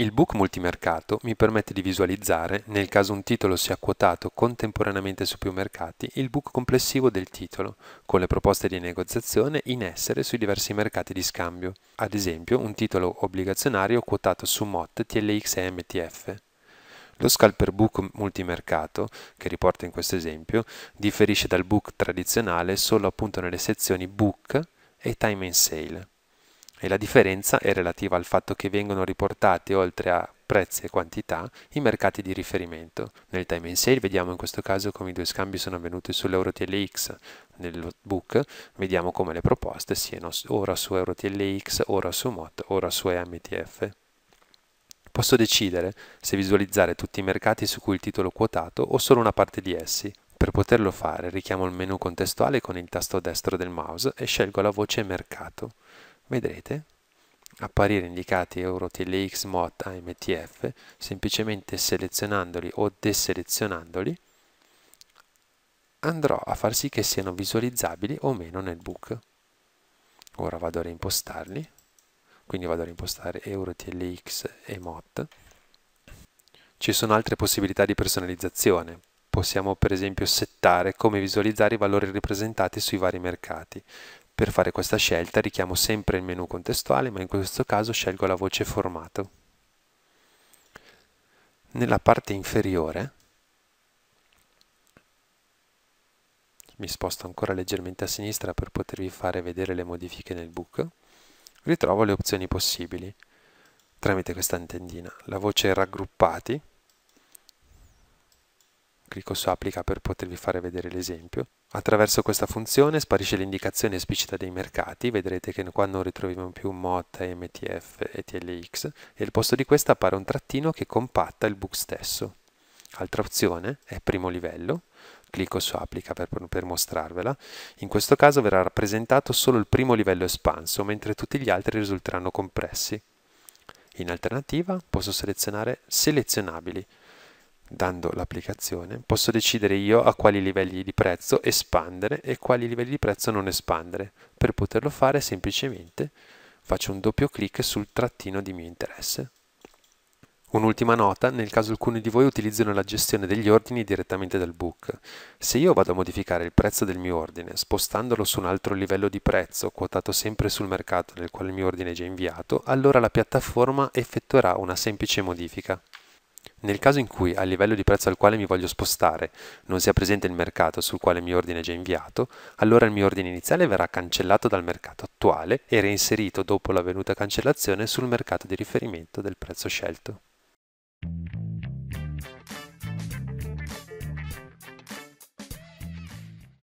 Il book multimercato mi permette di visualizzare, nel caso un titolo sia quotato contemporaneamente su più mercati, il book complessivo del titolo, con le proposte di negoziazione in essere sui diversi mercati di scambio, ad esempio un titolo obbligazionario quotato su MOT, TLX e MTF. Lo scalper book multimercato, che riporta in questo esempio, differisce dal book tradizionale solo appunto nelle sezioni book e time in sale e la differenza è relativa al fatto che vengono riportati oltre a prezzi e quantità i mercati di riferimento. Nel time and sale vediamo in questo caso come i due scambi sono avvenuti sull'euro TLX nel book, vediamo come le proposte siano ora su euro TLX, ora su MOT, ora su EMTF. Posso decidere se visualizzare tutti i mercati su cui il titolo è quotato o solo una parte di essi. Per poterlo fare richiamo il menu contestuale con il tasto destro del mouse e scelgo la voce mercato vedrete apparire indicati euro TLX, MOT, AMTF semplicemente selezionandoli o deselezionandoli andrò a far sì che siano visualizzabili o meno nel book ora vado a reimpostarli quindi vado a reimpostare euro TLX e MOT ci sono altre possibilità di personalizzazione possiamo per esempio settare come visualizzare i valori ripresentati sui vari mercati per fare questa scelta richiamo sempre il menu contestuale, ma in questo caso scelgo la voce formato. Nella parte inferiore mi sposto ancora leggermente a sinistra per potervi fare vedere le modifiche nel book, ritrovo le opzioni possibili tramite questa intendina, La voce raggruppati clicco su applica per potervi fare vedere l'esempio. Attraverso questa funzione sparisce l'indicazione esplicita dei mercati, vedrete che qua non ritroviamo più MOT, MTF e TLX e al posto di questa appare un trattino che compatta il book stesso. Altra opzione è primo livello, clicco su applica per, per mostrarvela, in questo caso verrà rappresentato solo il primo livello espanso mentre tutti gli altri risulteranno compressi. In alternativa posso selezionare selezionabili dando l'applicazione, posso decidere io a quali livelli di prezzo espandere e quali livelli di prezzo non espandere. Per poterlo fare semplicemente faccio un doppio clic sul trattino di mio interesse. Un'ultima nota, nel caso alcuni di voi utilizzino la gestione degli ordini direttamente dal book. Se io vado a modificare il prezzo del mio ordine, spostandolo su un altro livello di prezzo, quotato sempre sul mercato nel quale il mio ordine è già inviato, allora la piattaforma effettuerà una semplice modifica. Nel caso in cui al livello di prezzo al quale mi voglio spostare non sia presente il mercato sul quale il mio ordine è già inviato, allora il mio ordine iniziale verrà cancellato dal mercato attuale e reinserito dopo l'avvenuta cancellazione sul mercato di riferimento del prezzo scelto.